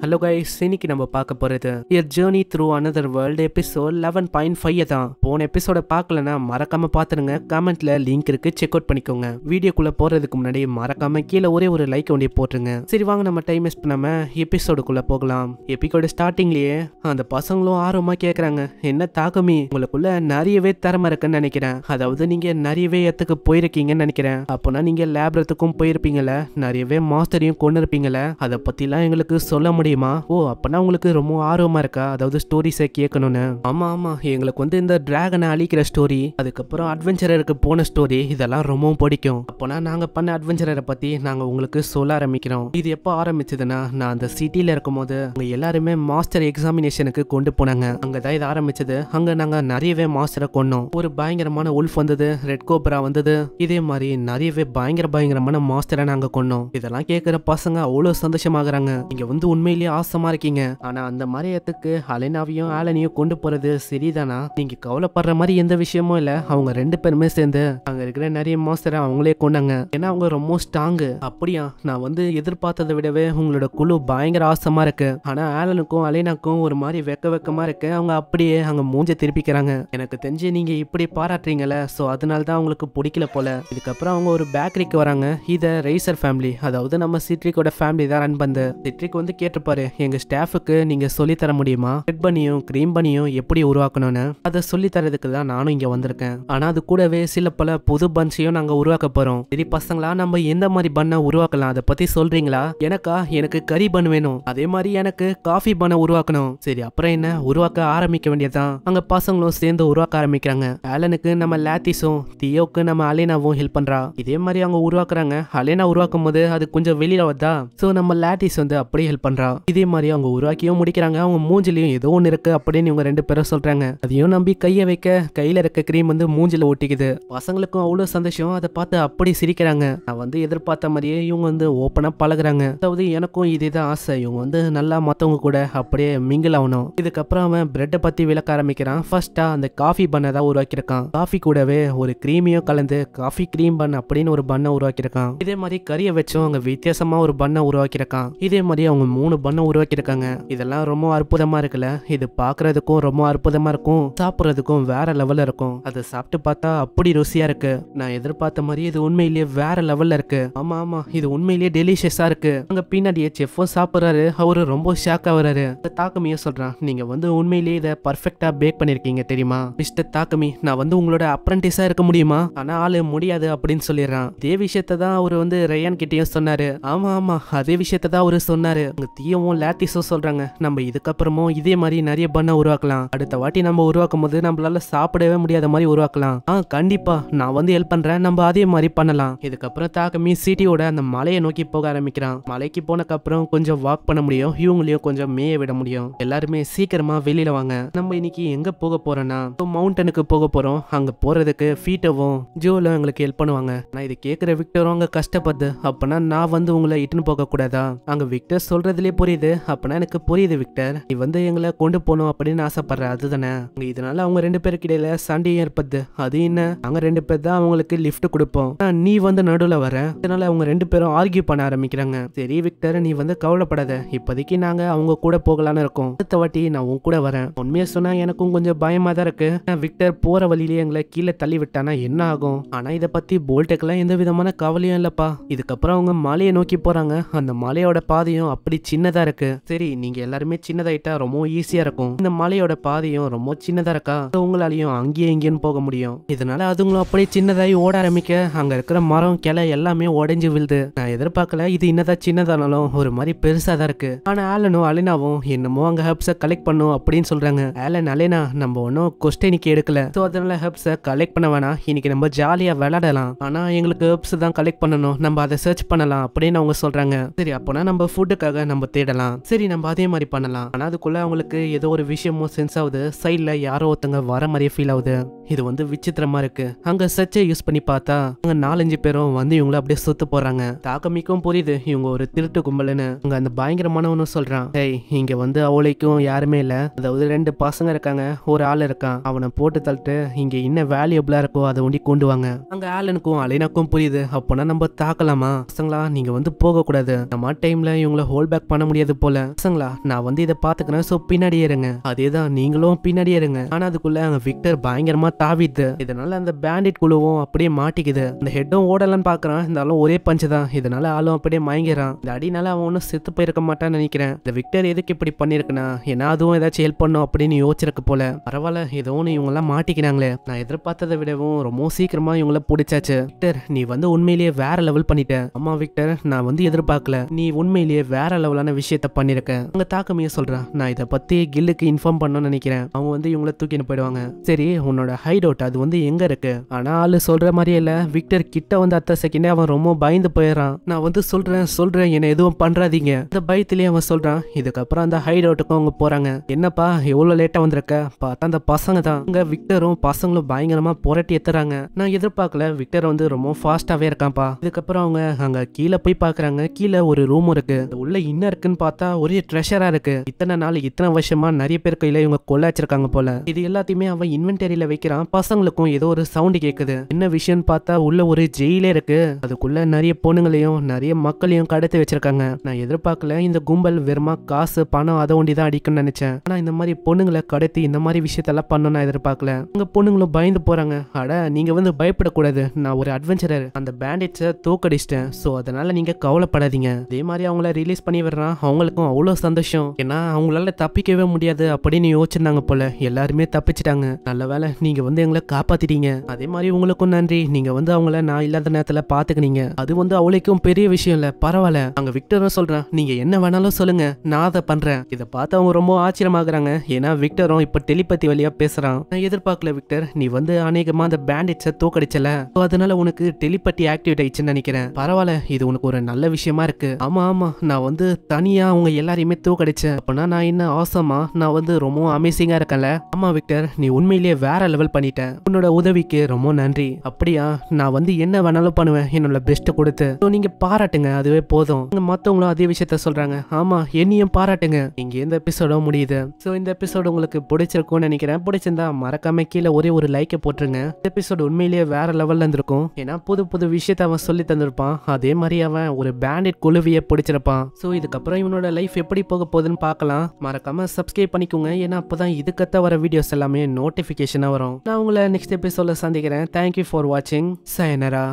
hello guys இன்னைக்கு நம்ம பார்க்க போறது year journey through another world episode eleven point five தான் போன எபிசோட பார்க்கலனா மறக்காம பார்த்துருங்க கமெண்ட்ல லிங்க் இருக்கு செக் அவுட் பண்ணிக்கோங்க வீடியோக்குள்ள போறதுக்கு முன்னாடி மறக்காம கீழே ஒரே ஒரு லைக் ஒன்றிய போட்டுருங்க சரி வாங்க நம்ம டைம் வேஸ்ட் பண்ணாம எபிசோடுக்குள்ள போகலாம் எபிக்கோட ஸ்டார்டிங்லயே அந்த பசங்களும் ஆர்வமா கேட்கறாங்க என்ன தாக்கமி உங்களுக்குள்ள நிறையவே தரமா இருக்குன்னு நினைக்கிறேன் அதாவது நீங்க நிறையவே இடத்துக்கு போயிருக்கீங்கன்னு நினைக்கிறேன் அப்போனா நீங்க லேபரத்துக்கும் போயிருப்பீங்கல்ல நிறையவே மாஸ்டரையும் கொண்டு இருப்பீங்கல்ல அதை பத்திலாம் எங்களுக்கு சொல்ல முடியும் முடியுமா ஓ அப்பனா உங்களுக்கு ரொம்ப ஆர்வமா இருக்கா அதாவது ஸ்டோரிஸை கேட்கணும்னு ஆமா ஆமா எங்களுக்கு வந்து இந்த டிராகனை அழிக்கிற ஸ்டோரி அதுக்கப்புறம் அட்வென்ச்சரருக்கு போன ஸ்டோரி இதெல்லாம் ரொம்பவும் பிடிக்கும் அப்பனா நாங்க பண்ண அட்வென்ச்சரரை பத்தி நாங்க உங்களுக்கு சொல்ல ஆரம்பிக்கிறோம் இது எப்போ ஆரம்பிச்சதுன்னா நான் அந்த சிட்டியில போது அவங்க எல்லாருமே மாஸ்டர் எக்ஸாமினேஷனுக்கு கொண்டு போனாங்க அங்கதான் இது ஆரம்பிச்சது அங்க நாங்க நிறையவே மாஸ்டரை கொண்டோம் ஒரு பயங்கரமான உல்ஃப் வந்தது ரெட் கோப்ரா வந்தது இதே மாதிரி நிறையவே பயங்கர பயங்கரமான மாஸ்டரை நாங்க கொண்டோம் இதெல்லாம் கேட்கிற பசங்க அவ்வளவு சந்தோஷமாகறாங்க இங்க வந்து உண்மை உண்மையிலேயே ஆசமா இருக்கீங்க ஆனா அந்த மரியத்துக்கு அலைனாவையும் ஆலனையும் கொண்டு போறது சரிதானா நீங்க கவலைப்படுற மாதிரி எந்த விஷயமும் இல்ல அவங்க ரெண்டு பேருமே சேர்ந்து அங்க இருக்கிற நிறைய மாஸ்டரை அவங்களே கொண்டாங்க ஏன்னா அவங்க ரொம்ப ஸ்ட்ராங்கு அப்படியா நான் வந்து எதிர்பார்த்ததை விடவே உங்களோட குழு பயங்கர ஆசமா இருக்கு ஆனா ஆலனுக்கும் அலைனாக்கும் ஒரு மாதிரி வெக்க வெக்கமா இருக்கு அவங்க அப்படியே அங்க மூஞ்ச திருப்பிக்கிறாங்க எனக்கு தெரிஞ்சு நீங்க இப்படி பாராட்டுறீங்கல்ல சோ அதனால தான் அவங்களுக்கு பிடிக்கல போல இதுக்கப்புறம் அவங்க ஒரு பேக்கரிக்கு வராங்க இதை ரைசர் ஃபேமிலி அதாவது நம்ம சிட்ரிக்கோட ஃபேமிலி தான் ரன் பண்ணுது சிட்ரிக் வந்து கேட்டு கேட்பாரு எங்கள் ஸ்டாஃபுக்கு நீங்கள் சொல்லித்தர முடியுமா ரெட் பண்ணியும் க்ரீம் பண்ணியும் எப்படி உருவாக்கணும்னு அதை தரதுக்கு தான் நானும் இங்கே வந்திருக்கேன் ஆனால் அது கூடவே சில பல புது பன்ஸையும் நாங்கள் உருவாக்க போகிறோம் சரி பசங்களா நம்ம எந்த மாதிரி பண்ண உருவாக்கலாம் அதை பற்றி சொல்கிறீங்களா எனக்கா எனக்கு கறி பன் வேணும் அதே மாதிரி எனக்கு காஃபி பண்ண உருவாக்கணும் சரி அப்புறம் என்ன உருவாக்க ஆரம்பிக்க வேண்டியதான் அங்கே பசங்களும் சேர்ந்து உருவாக்க ஆரம்பிக்கிறாங்க ஆலனுக்கு நம்ம லாத்திஸும் தியோவுக்கு நம்ம அலேனாவும் ஹெல்ப் பண்ணுறா இதே மாதிரி அவங்க உருவாக்குறாங்க அலேனா உருவாக்கும் போது அது கொஞ்சம் வெளியில் வந்தா ஸோ நம்ம லாட்டிஸ் வந்து அப்படியே ஹெல்ப் பண்ணுறா சொல்கிறான் இதே மாதிரி அவங்க உருவாக்கியும் முடிக்கிறாங்க அவங்க மூஞ்சிலையும் ஏதோ ஒன்று இருக்கு அப்படின்னு இவங்க ரெண்டு பேரும் சொல்கிறாங்க அதையும் நம்பி கையை வைக்க கையில் இருக்க க்ரீம் வந்து மூஞ்சில ஒட்டிக்குது பசங்களுக்கும் அவ்வளோ சந்தோஷம் அதை பார்த்து அப்படி சிரிக்கிறாங்க நான் வந்து எதிர்பார்த்த மாதிரியே இவங்க வந்து ஓப்பனாக பழகுறாங்க அதாவது எனக்கும் இதே தான் ஆசை இவங்க வந்து நல்லா மற்றவங்க கூட அப்படியே மிங்கிள் ஆகணும் இதுக்கப்புறம் அவன் பிரெட்டை பற்றி விளக்க ஆரம்பிக்கிறான் ஃபர்ஸ்ட்டாக அந்த காஃபி பண்ணை தான் உருவாக்கியிருக்கான் காஃபி கூடவே ஒரு கிரீமியும் கலந்து காஃபி க்ரீம் பன் அப்படின்னு ஒரு பண்ணை உருவாக்கியிருக்கான் இதே மாதிரி கறியை வச்சும் அவங்க வித்தியாசமாக ஒரு பண்ணை உருவாக்கியிருக்கான் இதே மாதிரி அவங்க மூணு பண்ண உருவாக்கியிருக்காங்க இதெல்லாம் ரொம்ப அற்புதமா இருக்குல்ல இது பாக்குறதுக்கும் ரொம்ப அற்புதமா இருக்கும் சாப்பிட்றதுக்கும் வேற லெவல்ல இருக்கும் அதை சாப்பிட்டு பார்த்தா அப்படி ருசியா இருக்கு நான் எதிர்பார்த்த மாதிரி இது உண்மையிலேயே வேற லெவல்ல இருக்கு ஆமா ஆமா இது உண்மையிலேயே டெலிஷியஸா இருக்கு அங்க பின்னாடியே செஃப்பும் சாப்பிட்றாரு அவரு ரொம்ப ஷாக் ஆகுறாரு தாக்கமியும் சொல்றான் நீங்க வந்து உண்மையிலேயே இதை பர்ஃபெக்டா பேக் பண்ணிருக்கீங்க தெரியுமா மிஸ்டர் தாக்கமி நான் வந்து உங்களோட அப்ரண்டிஸா இருக்க முடியுமா ஆனா ஆளு முடியாது அப்படின்னு சொல்லிடுறான் இதே விஷயத்த தான் அவர் வந்து ரயான் கிட்டேயும் சொன்னாரு ஆமா ஆமா அதே விஷயத்தான் தான் அவரு சொன்னாரு அங்க தீய ஷாலினியவும் லேத்திஸும் சொல்றாங்க நம்ம இதுக்கப்புறமும் இதே மாதிரி நிறைய பண்ணை உருவாக்கலாம் அடுத்த வாட்டி நம்ம உருவாக்கும் போது நம்மளால சாப்பிடவே முடியாத மாதிரி உருவாக்கலாம் ஆ கண்டிப்பா நான் வந்து ஹெல்ப் பண்றேன் நம்ம அதே மாதிரி பண்ணலாம் இதுக்கப்புறம் தாக்கமி சிட்டியோட அந்த மலையை நோக்கி போக ஆரம்பிக்கிறான் மலைக்கு போனக்கப்புறம் கொஞ்சம் வாக் பண்ண முடியும் இவங்களையும் கொஞ்சம் மேய விட முடியும் எல்லாருமே சீக்கிரமா வெளியில வாங்க நம்ம இன்னைக்கு எங்க போக போகிறோன்னா மவுண்டனுக்கு போக போறோம் அங்க போறதுக்கு ஃபீட்டவும் ஜோலும் எங்களுக்கு ஹெல்ப் பண்ணுவாங்க நான் இது கேட்கற விக்டரும் அங்க கஷ்டப்படுது அப்பனா நான் வந்து உங்களை இட்டுன்னு போகக்கூடாதா அங்க விக்டர் சொல்றதுலேயே புரியுது அப்படின்னா எனக்கு புரியுது விக்டர் நீ வந்து எங்களை கொண்டு போகணும் அப்படின்னு ஆசைப்படுற அதுதானே இதனால அவங்க ரெண்டு பேருக்கு இடையில சண்டையும் ஏற்படுது அது என்ன அவங்க ரெண்டு பேர் தான் அவங்களுக்கு லிப்ட் கொடுப்போம் நீ வந்து நடுவில் வர இதனால அவங்க ரெண்டு பேரும் ஆர்கியூ பண்ண ஆரம்பிக்கிறாங்க சரி விக்டர் நீ வந்து கவலைப்படாத இப்போதைக்கு நாங்க அவங்க கூட போகலான்னு இருக்கோம் அடுத்த வாட்டி நான் உன் கூட வரேன் உண்மையா சொன்னா எனக்கும் கொஞ்சம் பயமா தான் இருக்கு விக்டர் போற வழியிலேயே எங்களை கீழே தள்ளி விட்டானா என்ன ஆகும் ஆனா இதை பத்தி போல்டெக்லாம் எந்த விதமான கவலையும் இல்லப்பா இதுக்கப்புறம் அவங்க மலையை நோக்கி போறாங்க அந்த மலையோட பாதையும் அப்படி சின்ன சின்னதா இருக்கு சரி நீங்க எல்லாருமே சின்னதாயிட்டா ரொம்ப ஈஸியா இருக்கும் இந்த மலையோட பாதையும் ரொம்ப சின்னதா இருக்கா உங்களாலையும் அங்கேயும் இங்கேயும் போக முடியும் இதனால அதுங்களும் அப்படியே சின்னதாய் ஓட ஆரம்பிக்க அங்க இருக்கிற மரம் கிளை எல்லாமே உடைஞ்சு விழுது நான் எதிர்பார்க்கல இது என்னதான் சின்னதானாலும் ஒரு மாதிரி பெருசா தான் இருக்கு ஆனா ஆலனும் அலினாவும் என்னமோ அங்க ஹப்ஸ கலெக்ட் பண்ணும் அப்படின்னு சொல்றாங்க ஆலன் அலினா நம்ம ஒன்னும் கொஸ்டினிக்கு எடுக்கல சோ அதனால ஹப்ஸ கலெக்ட் பண்ண வேணாம் இன்னைக்கு நம்ம ஜாலியா விளாடலாம் ஆனா எங்களுக்கு ஹெப்ஸ் தான் கலெக்ட் பண்ணணும் நம்ம அதை சர்ச் பண்ணலாம் அப்படின்னு அவங்க சொல்றாங்க சரி அப்போனா நம்ம ஃபுட்டுக்காக நம்ம தேடலாம் சரி நம்ம அதே மாதிரி பண்ணலாம் ஆனா அதுக்குள்ள அவங்களுக்கு ஏதோ ஒரு விஷயமும் சென்ஸ் ஆகுது சைட்ல யாரோ ஒருத்தங்க வர மாதிரியே ஃபீல் ஆகுது இது வந்து விசித்திரமா இருக்கு அங்க சர்ச்சை யூஸ் பண்ணி பார்த்தா அங்க நாலஞ்சு பேரும் வந்து இவங்கள அப்படியே சுத்து போறாங்க தாக்கமிக்கும் புரியுது இவங்க ஒரு திருட்டு கும்பலுன்னு அங்க அந்த பயங்கரமானவனும் சொல்றான் ஏய் இங்க வந்து அவளைக்கும் யாருமே இல்ல அதாவது ரெண்டு பசங்க இருக்காங்க ஒரு ஆள் இருக்கான் அவனை போட்டு தள்ளிட்டு இங்க என்ன வேல்யூபிளா இருக்கோ அதை ஒண்டி கொண்டு வாங்க அங்க ஆலனுக்கும் அலைனாக்கும் புரியுது அப்போனா நம்ம தாக்கலாமா பசங்களா நீங்க வந்து போக கூடாது நம்ம டைம்ல இவங்கள ஹோல் பேக் பண்ண முடியாது போல பசங்களா நான் வந்து இதை பாத்துக்கிறேன் சோ பின்னாடி ஏறுங்க அதேதான் நீங்களும் பின்னாடி ஏறுங்க ஆனா அதுக்குள்ள அங்க விக்டர் பயங்கரமா தாவிது இதனால அந்த பேண்டிட் குழுவும் அப்படியே மாட்டிக்குது அந்த ஹெட்டும் ஓடலன்னு பாக்குறான் இருந்தாலும் ஒரே பஞ்சு தான் இதனால ஆளும் அப்படியே மயங்கிறான் இந்த அடினால அவன் ஒன்னும் செத்து போயிருக்க மாட்டான்னு நினைக்கிறேன் இந்த விக்டர் எதுக்கு இப்படி பண்ணிருக்கனா ஏன்னா அதுவும் ஏதாச்சும் ஹெல்ப் பண்ணும் அப்படின்னு யோசிச்சிருக்கு போல பரவாயில்ல ஏதோ இவங்க எல்லாம் மாட்டிக்கிறாங்களே நான் எதிர்பார்த்ததை விடவும் ரொம்ப சீக்கிரமா இவங்கள பிடிச்சாச்சு விக்டர் நீ வந்து உண்மையிலேயே வேற லெவல் பண்ணிட்ட ஆமா விக்டர் நான் வந்து எதிர்பார்க்கல நீ உண்மையிலேயே வேற லெவலான விஷயத்த பண்ணியிருக்கேன் அவங்க தாக்கமையே சொல்கிறான் நான் இதை பற்றி கில்லுக்கு இன்ஃபார்ம் பண்ணணும்னு நினைக்கிறேன் அவங்க வந்து இவங்கள தூக்கின்னு போயிடுவாங்க சரி உன்னோட ஹைட் அவுட் அது வந்து எங்கே இருக்கு ஆனால் ஆள் சொல்கிற மாதிரியே இல்லை விக்டர் கிட்ட வந்து அத்தை செகண்டே அவன் ரொம்ப பயந்து போயிடுறான் நான் வந்து சொல்கிறேன் சொல்கிறேன் என்ன எதுவும் பண்ணுறாதீங்க இந்த பயத்திலேயே அவன் சொல்கிறான் இதுக்கப்புறம் அந்த ஹைட் அவுட்டுக்கும் அவங்க போகிறாங்க என்னப்பா எவ்வளோ லேட்டாக வந்திருக்க பார்த்தா அந்த பசங்க தான் இங்கே விக்டரும் பசங்களும் பயங்கரமாக போராட்டி எத்துறாங்க நான் எதிர்பார்க்கல விக்டர் வந்து ரொம்ப ஃபாஸ்ட்டாகவே இருக்கான்ப்பா இதுக்கப்புறம் அவங்க அங்கே கீழே போய் பார்க்குறாங்க கீழே ஒரு ரூம் இருக்குது உள்ள இன்னும் இருக்குன்னு பார்த்தா ஒரே ட்ரெஷராக இருக்கு இத்தனை நாள் இத்தனை வருஷமா நிறைய பேர் கையில் இவங்க கொள்ள வச்சிருக்காங்க போல இது எல்லாத்தையுமே அவன் இன்வென்டரியில வைக்கிறான் பசங்களுக்கும் ஏதோ ஒரு சவுண்டு கேட்குது என்ன விஷயம்னு பார்த்தா உள்ள ஒரு ஜெயிலே இருக்கு அதுக்குள்ள நிறைய பொண்ணுங்களையும் நிறைய மக்களையும் கடத்தி வச்சிருக்காங்க நான் எதிர்பார்க்கல இந்த கும்பல் வெறுமா காசு பணம் அதை ஒண்டி தான் அடிக்கும்னு நினைச்சேன் ஆனா இந்த மாதிரி பொண்ணுங்களை கடத்தி இந்த மாதிரி விஷயத்தெல்லாம் பண்ணணும் நான் எதிர்பார்க்கல உங்க பொண்ணுங்களும் பயந்து போறாங்க அட நீங்க வந்து பயப்படக்கூடாது நான் ஒரு அட்வென்ச்சரர் அந்த பேண்டேஜை தூக்கடிச்சிட்டேன் ஸோ அதனால நீங்க கவலைப்படாதீங்க அதே மாதிரி அவங்கள ரிலீஸ் பண்ணி விடுறான் அவங்களுக்கும் அவ்வளோ சந்தோஷம் ஏன்னா அவங்களால தப்பிக்கவே முடியாது அப்படின்னு யோசிச்சிருந்தாங்க போல எல்லாருமே தப்பிச்சிட்டாங்க நல்ல வேலை நீங்க வந்து எங்களை காப்பாத்திட்டீங்க அதே மாதிரி உங்களுக்கும் நன்றி நீங்க வந்து அவங்கள நான் இல்லாத நேரத்துல பாத்துக்கினீங்க அது வந்து அவளுக்கும் பெரிய விஷயம் இல்ல பரவாயில்ல அங்க விக்டரும் சொல்றேன் நீங்க என்ன வேணாலும் சொல்லுங்க நான் அதை பண்றேன் இதை பார்த்து அவங்க ரொம்ப ஆச்சரியமாகறாங்க ஏன்னா விக்டரும் இப்ப டெலிபதி வழியா பேசுறான் நான் எதிர்பார்க்கல விக்டர் நீ வந்து அநேகமா அந்த பேண்டிட்ஸை தூக்கடிச்சல அதனால உனக்கு டெலிபதி ஆக்டிவேட் ஆயிடுச்சுன்னு நினைக்கிறேன் பரவாயில்ல இது உனக்கு ஒரு நல்ல விஷயமா இருக்கு ஆமா ஆமா நான் வந்து தனி தனியாக அவங்க எல்லாரையுமே தூக்கடிச்சேன் அப்படின்னா நான் என்ன ஆசமா நான் வந்து ரொம்ப அமேசிங்காக இருக்கல ஆமா விக்டர் நீ உண்மையிலேயே வேற லெவல் பண்ணிட்டேன் உன்னோட உதவிக்கு ரொம்ப நன்றி அப்படியா நான் வந்து என்ன வேணாலும் பண்ணுவேன் என்னோட பெஸ்ட்டை கொடுத்து ஸோ நீங்கள் பாராட்டுங்க அதுவே போதும் மற்றவங்களும் அதே விஷயத்த சொல்கிறாங்க ஆமாம் என்னையும் பாராட்டுங்க இங்கே இந்த எபிசோடும் முடியுது ஸோ இந்த எபிசோடு உங்களுக்கு பிடிச்சிருக்கும்னு நினைக்கிறேன் பிடிச்சிருந்தா மறக்காம கீழே ஒரே ஒரு லைக்கை போட்டுருங்க இந்த எபிசோடு உண்மையிலேயே வேற லெவலில் இருந்திருக்கும் ஏன்னா புது புது விஷயத்த அவன் சொல்லி தந்திருப்பான் அதே மாதிரி அவன் ஒரு பேண்டட் குழுவியை பிடிச்சிருப்பான் ஸோ இதுக்கப்புறம் அப்புறம் இவனோட லைஃப் எப்படி போக போகுதுன்னு பார்க்கலாம் மறக்காமல் சப்ஸ்கிரைப் பண்ணிக்கோங்க ஏன்னா அப்போ தான் இதுக்கத்த வர வீடியோஸ் எல்லாமே நோட்டிஃபிகேஷனாக வரும் நான் உங்களை நெக்ஸ்ட் எபிசோட சந்திக்கிறேன் தேங்க்யூ ஃபார் வாட்சிங் சயனரா